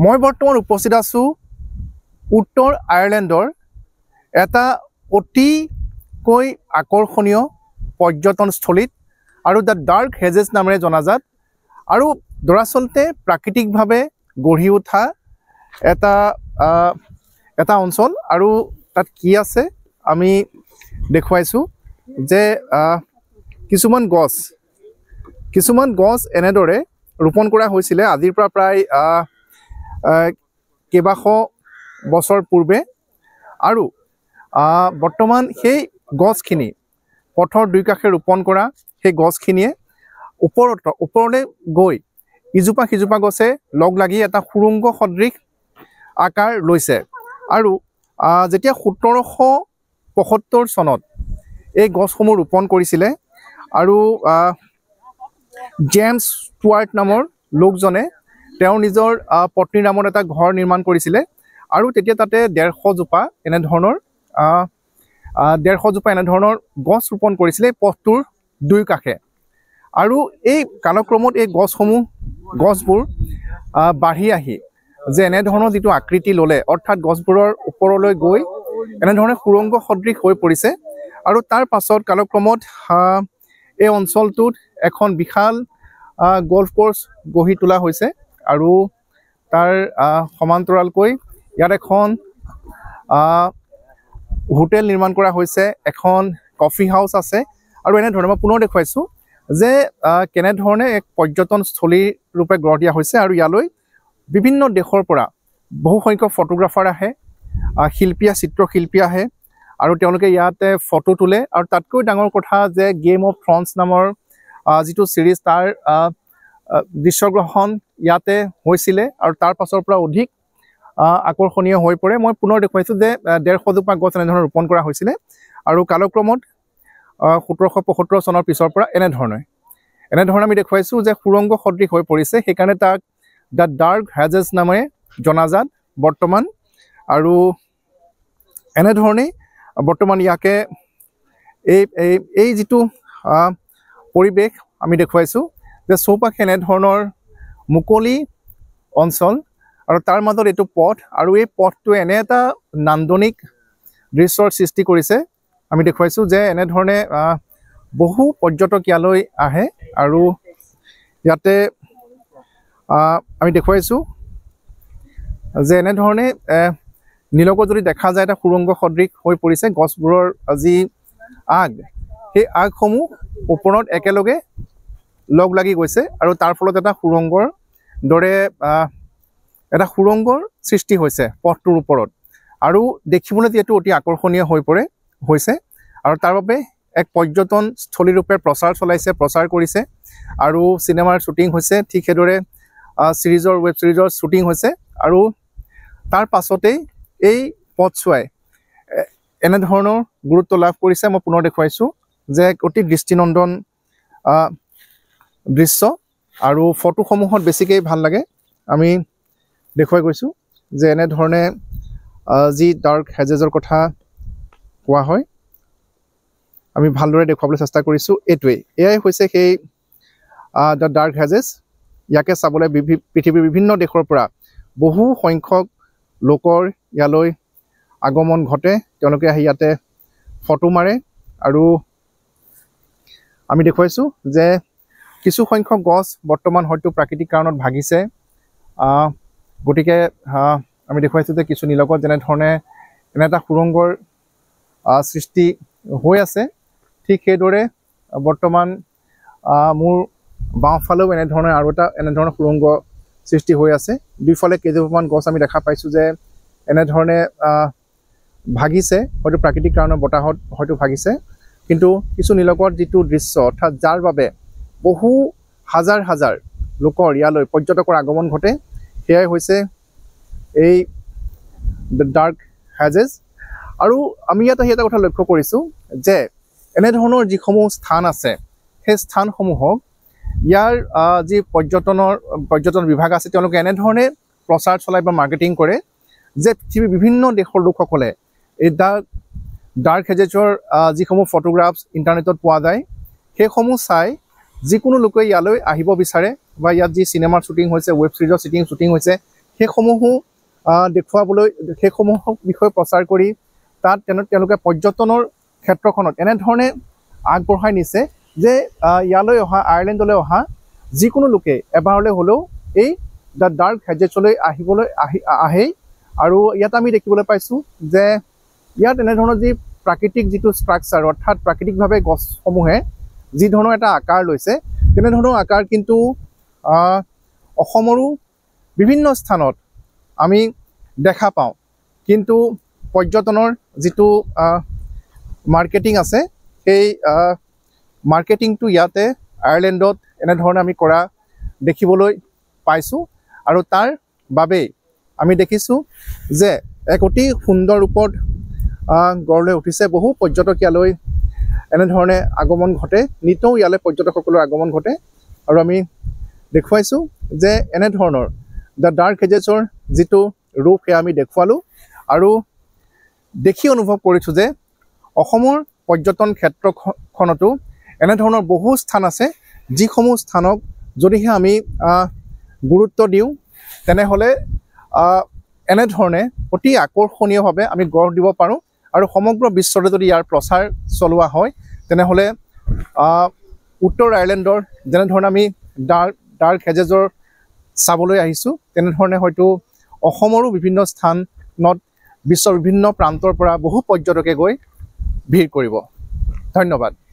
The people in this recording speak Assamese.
মই বৰ্তমান উপস্থিত আছোঁ উত্তৰ আয়াৰলেণ্ডৰ এটা অতিকৈ আকৰ্ষণীয় পৰ্যটনস্থলীত আৰু দ্য ডাৰ্ক হেজেছ নামেৰে জনাজাত আৰু দৰাচলতে প্ৰাকৃতিকভাৱে গঢ়ি উঠা এটা এটা অঞ্চল আৰু তাত কি আছে আমি দেখুৱাইছোঁ যে কিছুমান গছ কিছুমান গছ এনেদৰে ৰোপণ কৰা হৈছিলে আজিৰ পৰা প্ৰায় কেইবাশ বছৰ পূৰ্বে আৰু বৰ্তমান সেই গছখিনি পথৰ দুই কাষে ৰোপণ কৰা সেই গছখিনিয়ে ওপৰত ওপৰলৈ গৈ ইজোপা সিজোপা গছে লগ লাগি এটা সুৰুংগ সদৃশ আকাৰ লৈছে আৰু যেতিয়া সোতৰশ পয়সত্তৰ চনত এই গছসমূহ ৰোপণ কৰিছিলে আৰু জেমছ টুৱাৰ্ট নামৰ লোকজনে তেওঁ নিজৰ পত্নীৰ নামত এটা ঘৰ নিৰ্মাণ কৰিছিলে আৰু তেতিয়া তাতে ডেৰশ জোপা এনেধৰণৰ ডেৰশ জোপা এনেধৰণৰ গছ ৰোপণ কৰিছিলে এই পথটোৰ দুই কাষে আৰু এই কালক্ৰমত এই গছসমূহ গছবোৰ বাঢ়ি আহি যে এনেধৰণৰ যিটো আকৃতি ল'লে অৰ্থাৎ গছবোৰৰ ওপৰলৈ গৈ এনেধৰণে সুৰংগ সদৃশ হৈ পৰিছে আৰু তাৰ পাছত কালক্ৰমত এই অঞ্চলটোত এখন বিশাল গল্ফ ক'ৰ্চ গঢ়ি তোলা হৈছে আৰু তাৰ সমান্তৰালকৈ ইয়াত এখন হোটেল নিৰ্মাণ কৰা হৈছে এখন কফি হাউচ আছে আৰু এনেধৰণে মই পুনৰ দেখুৱাইছোঁ যে কেনেধৰণে এক পৰ্যটনস্থলীৰ ৰূপে গঢ় দিয়া হৈছে আৰু ইয়ালৈ বিভিন্ন দেশৰ পৰা বহুসংখ্যক ফটোগ্ৰাফাৰ আহে শিল্পী চিত্ৰশিল্পী আহে আৰু তেওঁলোকে ইয়াতে ফটো তোলে আৰু তাতকৈ ডাঙৰ কথা যে গেম অফ ফ্ৰন্স নামৰ যিটো চিৰিজ তাৰ দৃশ্যগ্ৰহণ ইয়াতে হৈছিলে আৰু তাৰ পাছৰ পৰা অধিক আকৰ্ষণীয় হৈ পৰে মই পুনৰ দেখুৱাইছোঁ যে ডেৰশজোপা গছ এনেধৰণে ৰোপণ কৰা হৈছিলে আৰু কালক্ৰমত সোতৰশ পঁয়সত্তৰ চনৰ পিছৰ পৰা এনেধৰণে এনেধৰণে আমি দেখুৱাইছোঁ যে সুৰংগ সদৃশ হৈ পৰিছে সেইকাৰণে তাক দ্য ডাৰ্ক হেজেজ নামেৰে জনাজাত বৰ্তমান আৰু এনেধৰণেই বৰ্তমান ইয়াকে এই এই যিটো পৰিৱেশ আমি দেখুৱাইছোঁ যে চৌপাশ এনেধৰণৰ মুকলি অঞ্চল আৰু তাৰ মাজত এইটো পথ আৰু এই পথটোৱে এনে এটা নান্দনিক দৃশ্যৰ সৃষ্টি কৰিছে আমি দেখুৱাইছোঁ যে এনেধৰণে বহু পৰ্যটক ইয়ালৈ আহে আৰু ইয়াতে আমি দেখুৱাইছোঁ যে এনেধৰণে নীলকো যদি দেখা যায় এটা সুৰংগ সদৃশ হৈ পৰিছে গছবোৰৰ যি আগ সেই আগসমূহ ওপৰত একেলগে লগ লাগি গৈছে আৰু তাৰ ফলত এটা সুৰংগৰ দৰে এটা সুৰংগৰ সৃষ্টি হৈছে পথটোৰ ওপৰত আৰু দেখিবলৈ যিহেতু অতি আকৰ্ষণীয় হৈ পৰে হৈছে আৰু তাৰ বাবে এক পৰ্যটনস্থলীৰূপে প্ৰচাৰ চলাইছে প্ৰচাৰ কৰিছে আৰু চিনেমাৰ শ্বুটিং হৈছে ঠিক সেইদৰে ছিৰিজৰ ৱেব ছিৰিজৰ শ্বুটিং হৈছে আৰু তাৰ পাছতেই এই পথছোৱাই এনেধৰণৰ গুৰুত্ব লাভ কৰিছে মই পুনৰ দেখুৱাইছোঁ যে এক অতি দৃষ্টিনন্দন দৃশ্য আৰু ফটোসমূহত বেছিকেই ভাল লাগে আমি দেখুৱাই গৈছোঁ যে এনেধৰণে যি ডাৰ্ক হেজেজৰ কথা কোৱা হয় আমি ভালদৰে দেখুৱাবলৈ চেষ্টা কৰিছোঁ এইটোৱেই এয়াই হৈছে সেই দ্য ডাৰ্ক হেজেজ ইয়াকে চাবলৈ বিভি পৃথিৱীৰ বিভিন্ন দেশৰ পৰা বহু সংখ্যক লোকৰ ইয়ালৈ আগমন ঘটে তেওঁলোকে আহি ইয়াতে ফটো মাৰে আৰু আমি দেখুৱাইছোঁ যে কিছু সংখ্যক গছ বৰ্তমান হয়তো প্ৰাকৃতিক কাৰণত ভাগিছে গতিকে আমি দেখুৱাইছোঁ যে কিছু নীলগত যেনেধৰণে এনে এটা সুৰংগৰ সৃষ্টি হৈ আছে ঠিক সেইদৰে বৰ্তমান মোৰ বাওঁফালেও এনেধৰণে আৰু এটা এনেধৰণৰ সুৰংগ সৃষ্টি হৈ আছে দুইফালে কেইজোপামান গছ আমি দেখা পাইছোঁ যে এনেধৰণে ভাগিছে হয়তো প্ৰাকৃতিক কাৰণৰ বতাহত হয়তো ভাগিছে কিন্তু কিছু নীলগত যিটো দৃশ্য অৰ্থাৎ যাৰ বাবে বহু হাজাৰ হাজাৰ লোকৰ ইয়ালৈ পৰ্যটকৰ আগমন ঘটে সেয়াই হৈছে এই ডাৰ্ক হেজেজ আৰু আমি ইয়াত আহি এটা কথা লক্ষ্য কৰিছোঁ যে এনেধৰণৰ যিসমূহ স্থান আছে সেই স্থানসমূহক ইয়াৰ যি পৰ্যটনৰ পৰ্যটন বিভাগ আছে তেওঁলোকে এনেধৰণে প্ৰচাৰ চলায় বা মাৰ্কেটিং কৰে যে পৃথিৱীৰ বিভিন্ন দেশৰ লোকসকলে এই ডাৰ্ক ডাৰ্ক হেজেজৰ যিসমূহ ফটোগ্ৰাফছ ইণ্টাৰনেটত পোৱা যায় সেইসমূহ চাই যিকোনো লোকে ইয়ালৈ আহিব বিচাৰে বা ইয়াত যি চিনেমাৰ শ্বুটিং হৈছে ৱেব ছিৰিজৰ শ্বুটিং শ্বুটিং হৈছে সেইসমূহো দেখুৱাবলৈ সেইসমূহক বিষয়ে প্ৰচাৰ কৰি তাত তেনে তেওঁলোকে পৰ্যটনৰ ক্ষেত্ৰখনত এনেধৰণে আগবঢ়াই নিছে যে ইয়ালৈ অহা আয়াৰলেণ্ডলৈ অহা যিকোনো লোকে এবাৰলৈ হ'লেও এই দ্য ডাৰ্ক হেজেছলৈ আহিবলৈ আহি আহেই আৰু ইয়াত আমি দেখিবলৈ পাইছোঁ যে ইয়াত এনেধৰণৰ যি প্ৰাকৃতিক যিটো ষ্ট্ৰাকচাৰ অৰ্থাৎ প্ৰাকৃতিকভাৱে গছসমূহে যি ধৰণৰ এটা আকাৰ লৈছে তেনেধৰণৰ আকাৰ কিন্তু অসমৰো বিভিন্ন স্থানত আমি দেখা পাওঁ কিন্তু পৰ্যটনৰ যিটো মাৰ্কেটিং আছে সেই মাৰ্কেটিংটো ইয়াতে আয়াৰলেণ্ডত এনেধৰণে আমি কৰা দেখিবলৈ পাইছোঁ আৰু তাৰ বাবেই আমি দেখিছোঁ যে এক অতি সুন্দৰ ৰূপত গঢ় লৈ উঠিছে বহু পৰ্যটক ইয়ালৈ এনেধৰণে আগমন ঘটে নিতৌ ইয়ালে পৰ্যটকসকলৰ আগমন ঘটে আৰু আমি দেখুৱাইছোঁ যে এনেধৰণৰ দ্য ডাৰ্ক এজেছৰ যিটো ৰূপ সেয়া আমি দেখুৱালোঁ আৰু দেখি অনুভৱ কৰিছোঁ যে অসমৰ পৰ্যটন ক্ষেত্ৰখনতো এনেধৰণৰ বহু স্থান আছে যিসমূহ স্থানক যদিহে আমি গুৰুত্ব দিওঁ তেনেহ'লে এনেধৰণে অতি আকৰ্ষণীয়ভাৱে আমি গঢ় দিব পাৰোঁ আৰু সমগ্ৰ বিশ্বতে যদি ইয়াৰ প্ৰচাৰ চলোৱা হয় তেনেহ'লে উত্তৰ আয়াৰলেণ্ডৰ যেনেধৰণে আমি ডাৰ্ক ডাৰ্ক হেজেজৰ চাবলৈ আহিছোঁ তেনেধৰণে হয়তো অসমৰো বিভিন্ন স্থানত বিশ্বৰ বিভিন্ন প্ৰান্তৰ পৰা বহু পৰ্যটকে গৈ ভিৰ কৰিব ধন্যবাদ